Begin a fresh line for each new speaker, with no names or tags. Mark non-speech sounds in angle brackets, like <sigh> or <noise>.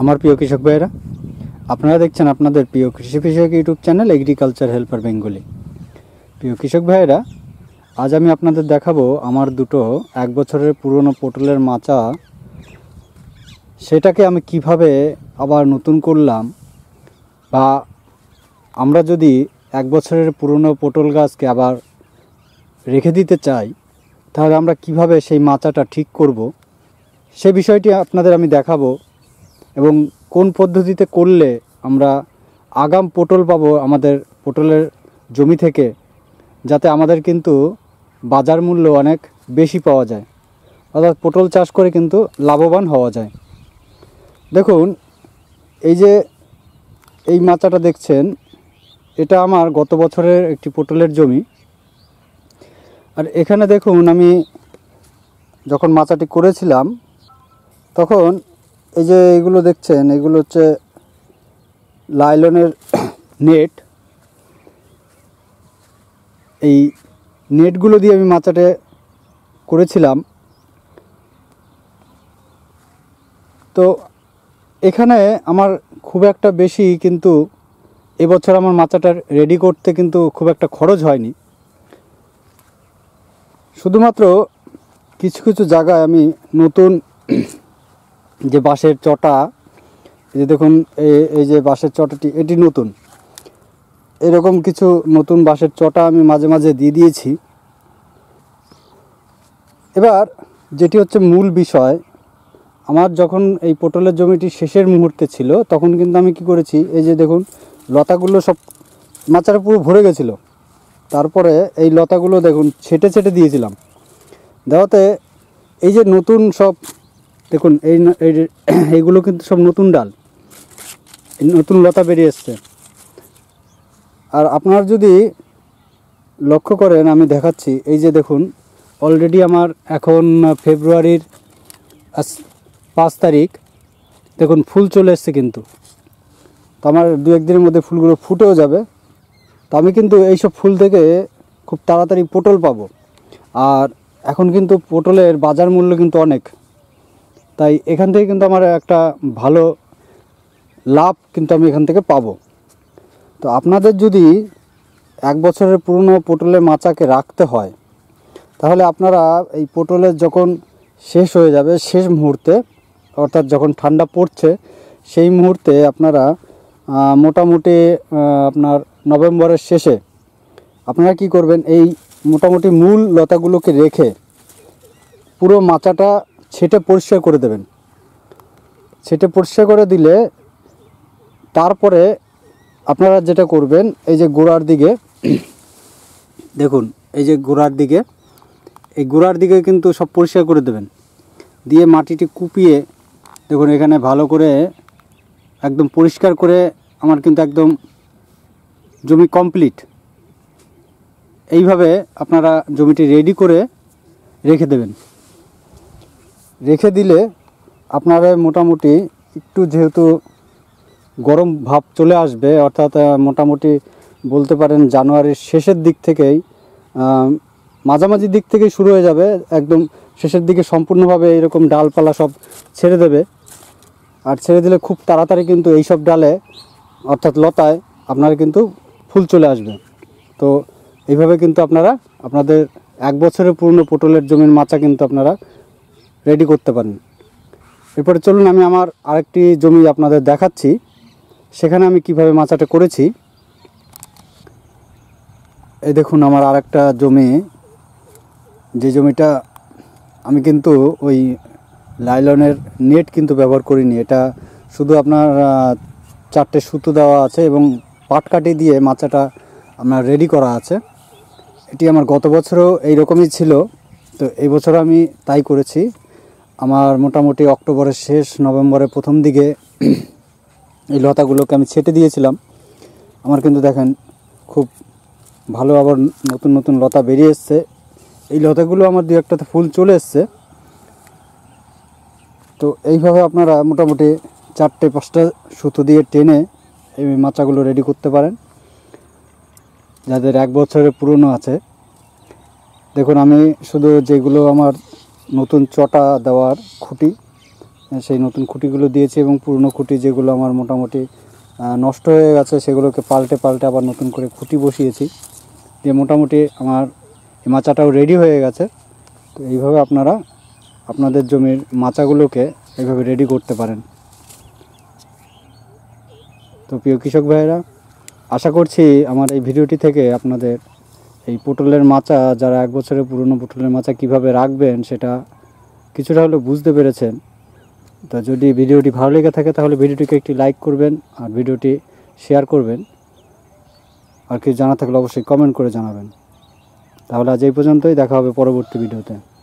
আমার প্রিয় কৃষক ভাইয়েরা আপনারা দেখছেন আপনাদের প্রিয় কৃষি বিষয়ক YouTube channel agriculture helper Bengali প্রিয় কৃষক ভাইয়েরা আজ আমি আপনাদের দেখাবো আমার দুটো এক বছরের পুরনো পটলের মাচা সেটাকে আমি কিভাবে আবার নতুন করলাম বা আমরা যদি এক বছরের পুরনো পটল গাছকে আবার রেখে দিতে চাই তাহলে আমরা কিভাবে সেই মাচাটা ঠিক করব সে বিষয়টি আপনাদের আমি দেখাবো এবং কোন পদ্ধতিতে করলে আমরা আগাম পটল পাবো আমাদের পটলের জমি থেকে যাতে আমাদের কিন্তু বাজার মূল্য অনেক বেশি পাওয়া যায় অর্থাৎ পটল চাষ করে কিন্তু লাভবান হওয়া যায় দেখুন এই যে এই মাচাটা দেখছেন এটা আমার গত বছরের একটি পটলের জমি আর এখানে দেখুন আমি যখন মাচাটি করেছিলাম তখন এই যে এগুলো দেখছেন এগুলো হচ্ছে লাইলনের নেট এই নেটগুলো দিয়ে আমি মাথাটা করেছিলাম তো এখানে আমার খুব একটা বেশি কিন্তু এবছর আমার মাথাটা রেডি করতে কিন্তু খুব একটা খরচ হয়নি শুধুমাত্র কিছু কিছু জায়গায় আমি নতুন যে বাঁশের চটা যে দেখুন এই যে বাঁশের চটাটি এটি নতুন এরকম কিছু নতুন বাঁশের চটা আমি মাঝে মাঝে দিয়ে দিয়েছি এবার যেটি হচ্ছে মূল বিষয় আমার যখন এই পটলের জমিটি শেষের মুহূর্তে ছিল তখন কিন্তু আমি কি করেছি এই যে দেখুন লতাগুলো সব মাচারা পুরো ভরে গেছিলো তারপরে এই লতাগুলো দেখুন ছেটে ছেটে দিয়েছিলাম দেওয়াতে এই যে নতুন সব দেখুন এই <clears throat> এইগুলো কিন্তু সব নতুন ডাল নতুন লতা বেরিয়ে এসছে আর আপনার যদি লক্ষ্য করেন আমি দেখাচ্ছি এই যে দেখুন অলরেডি আমার এখন ফেব্রুয়ারির পাঁচ তারিখ দেখুন ফুল চলে এসছে কিন্তু তো আমার দু একদিনের মধ্যে ফুলগুলো ফুটেও যাবে তো আমি কিন্তু এইসব ফুল থেকে খুব তাড়াতাড়ি পটল পাবো আর এখন কিন্তু পটলের বাজার মূল্য কিন্তু অনেক তাই এখান থেকে কিন্তু আমার একটা ভালো লাভ কিন্তু আমি এখান থেকে পাবো তো আপনাদের যদি এক বছরের পুরনো পটলের মাচাকে রাখতে হয় তাহলে আপনারা এই পটলের যখন শেষ হয়ে যাবে শেষ মুহূর্তে অর্থাৎ যখন ঠান্ডা পড়ছে সেই মুহূর্তে আপনারা মোটামুটি আপনার নভেম্বরের শেষে আপনারা কি করবেন এই মোটামুটি মূল লতাগুলোকে রেখে পুরো মাচাটা সেটা পরিষ্কার করে দেবেন সেটা পরিষ্কার করে দিলে তারপরে আপনারা যেটা করবেন এই যে গোড়ার দিকে দেখুন এই যে গোড়ার দিকে এই গোড়ার দিকে কিন্তু সব পরিষ্কার করে দেবেন দিয়ে মাটিটি কুপিয়ে দেখুন এখানে ভালো করে একদম পরিষ্কার করে আমার কিন্তু একদম জমি কমপ্লিট এইভাবে আপনারা জমিটি রেডি করে রেখে দেবেন রেখে দিলে আপনারা মোটামুটি একটু যেহেতু গরম ভাব চলে আসবে অর্থাৎ মোটামুটি বলতে পারেন জানুয়ারির শেষের দিক থেকেই মাঝামাঝি দিক থেকে শুরু হয়ে যাবে একদম শেষের দিকে সম্পূর্ণভাবে এরকম ডালপালা সব ছেড়ে দেবে আর ছেড়ে দিলে খুব তাড়াতাড়ি কিন্তু এই সব ডালে অর্থাৎ লতায় আপনার কিন্তু ফুল চলে আসবে তো এইভাবে কিন্তু আপনারা আপনাদের এক বছরের পূর্ণ পটলের জমির মাচা কিন্তু আপনারা রেডি করতে পারেন এরপরে চলুন আমি আমার আরেকটি জমি আপনাদের দেখাচ্ছি সেখানে আমি কিভাবে মাচাটা করেছি এই দেখুন আমার আরেকটা জমি যে জমিটা আমি কিন্তু ওই লাইলনের নেট কিন্তু ব্যবহার করিনি এটা শুধু আপনার চারটে সুতো দেওয়া আছে এবং কাটি দিয়ে মাচাটা আপনার রেডি করা আছে এটি আমার গত বছরও এইরকমই ছিল তো এই বছর আমি তাই করেছি আমার মোটামুটি অক্টোবরের শেষ নভেম্বরের প্রথম দিকে <clears throat> এই লতাগুলোকে আমি ছেটে দিয়েছিলাম আমার কিন্তু দেখেন খুব ভালো আবার নতুন নতুন লতা বেরিয়ে এসছে এই লতাগুলো আমার দু একটাতে ফুল চলে এসছে তো এইভাবে আপনারা মোটামুটি চারটে পাঁচটা সুতো দিয়ে টেনে এই মাচাগুলো রেডি করতে পারেন যাদের এক বছরের পুরনো আছে দেখুন আমি শুধু যেগুলো আমার নতুন চটা দেওয়ার খুঁটি সেই নতুন খুঁটিগুলো দিয়েছি এবং পুরনো খুঁটি যেগুলো আমার মোটামুটি নষ্ট হয়ে গেছে সেগুলোকে পাল্টে পাল্টে আবার নতুন করে খুঁটি বসিয়েছি দিয়ে মোটামুটি আমার মাচাটাও রেডি হয়ে গেছে তো এইভাবে আপনারা আপনাদের জমির মাচাগুলোকে এইভাবে রেডি করতে পারেন তো প্রিয় কৃষক ভাইরা আশা করছি আমার এই ভিডিওটি থেকে আপনাদের এই পটলের মাচা যারা এক বছরের পুরনো পটলের মাচা কিভাবে রাখবেন সেটা কিছুটা হলেও বুঝতে পেরেছেন তা যদি ভিডিওটি ভালো লেগে থাকে তাহলে ভিডিওটিকে একটি লাইক করবেন আর ভিডিওটি শেয়ার করবেন আর কি জানা থাকলে অবশ্যই কমেন্ট করে জানাবেন তাহলে আজ এই পর্যন্তই দেখা হবে পরবর্তী ভিডিওতে